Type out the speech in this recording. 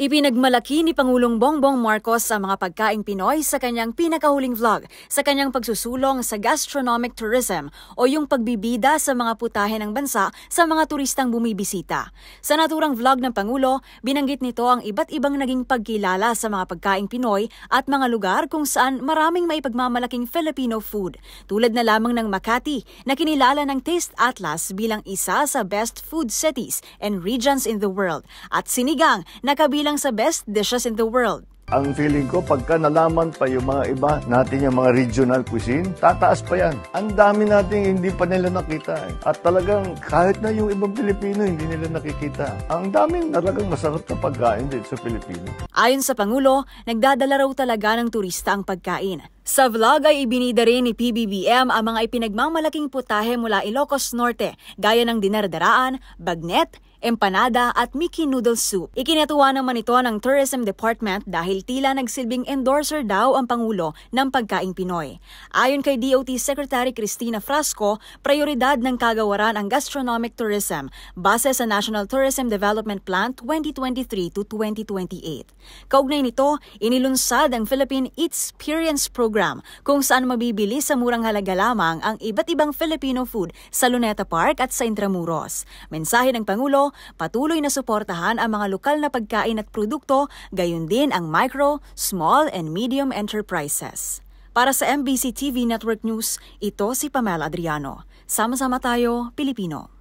Ipinagmalaki ni Pangulong Bongbong Marcos ang mga pagkaing Pinoy sa kanyang pinakahuling vlog sa kanyang pagsusulong sa gastronomic tourism o yung pagbibida sa mga putahe ng bansa sa mga turistang bumibisita. Sa naturang vlog ng Pangulo, binanggit nito ang iba't ibang naging pagkilala sa mga pagkaing Pinoy at mga lugar kung saan maraming maipagmamalaking Filipino food, tulad na lamang ng Makati na kinilala ng Taste Atlas bilang isa sa best food cities and regions in the world at Sinigang na kabilang kabilang sa best dishes in the world. Ang feeling ko, pagka nalaman pa yung mga iba natin yung mga regional cuisine, tataas pa yan. Ang dami natin hindi pa nila nakita. Eh. At talagang kahit na yung ibang Pilipino, hindi nila nakikita. Ang daming talagang masarap na pagkain din sa Pilipino. Ayon sa Pangulo, nagdadala raw talaga ng turista ang pagkain. Sa vlog ay ibinida rin ni PBBM ang mga ipinagmamalaking putahe mula Ilocos Norte gaya ng dinardaraan, bagnet, empanada at Mickey noodle soup. Ikinatuwa naman ito ng Tourism Department dahil tila nagsilbing endorser daw ang Pangulo ng pagkaing Pinoy. Ayon kay DOT Secretary Cristina Frasco, prioridad ng kagawaran ang gastronomic tourism base sa National Tourism Development Plan 2023 to 2028. Kaugnay nito, inilunsad ang Philippine Experience Program program kung saan mabibili sa murang halaga lamang ang iba't ibang Filipino food sa Luneta Park at sa Intramuros. Mensahe ng Pangulo, patuloy na suportahan ang mga lokal na pagkain at produkto, gayon din ang micro, small and medium enterprises. Para sa MBC TV Network News, ito si Pamela Adriano. Sama-sama tayo, Pilipino.